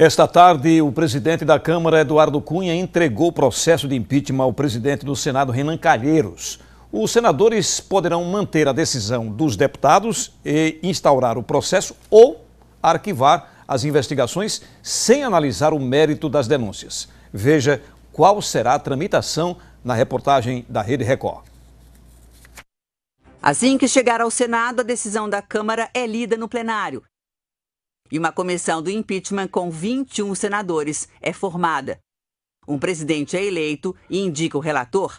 Esta tarde, o presidente da Câmara, Eduardo Cunha, entregou o processo de impeachment ao presidente do Senado, Renan Calheiros. Os senadores poderão manter a decisão dos deputados e instaurar o processo ou arquivar as investigações sem analisar o mérito das denúncias. Veja qual será a tramitação na reportagem da Rede Record. Assim que chegar ao Senado, a decisão da Câmara é lida no plenário. E uma comissão do impeachment com 21 senadores é formada. Um presidente é eleito e indica o relator.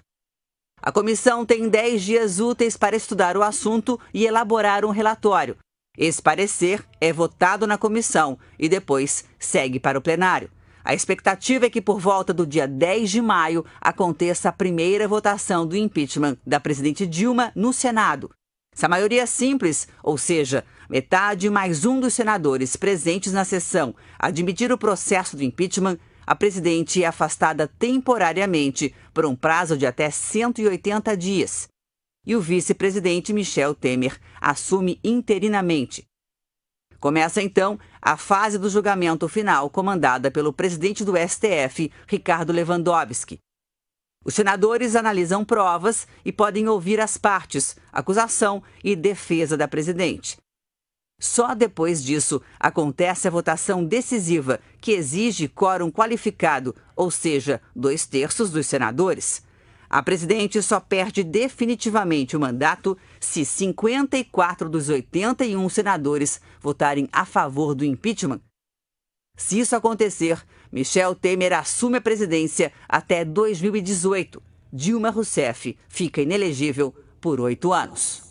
A comissão tem 10 dias úteis para estudar o assunto e elaborar um relatório. Esse parecer é votado na comissão e depois segue para o plenário. A expectativa é que por volta do dia 10 de maio aconteça a primeira votação do impeachment da presidente Dilma no Senado. Se a maioria é simples, ou seja, metade mais um dos senadores presentes na sessão admitir o processo do impeachment, a presidente é afastada temporariamente por um prazo de até 180 dias. E o vice-presidente Michel Temer assume interinamente. Começa então a fase do julgamento final comandada pelo presidente do STF, Ricardo Lewandowski. Os senadores analisam provas e podem ouvir as partes, acusação e defesa da presidente. Só depois disso acontece a votação decisiva, que exige quórum qualificado, ou seja, dois terços dos senadores. A presidente só perde definitivamente o mandato se 54 dos 81 senadores votarem a favor do impeachment. Se isso acontecer, Michel Temer assume a presidência até 2018. Dilma Rousseff fica inelegível por oito anos.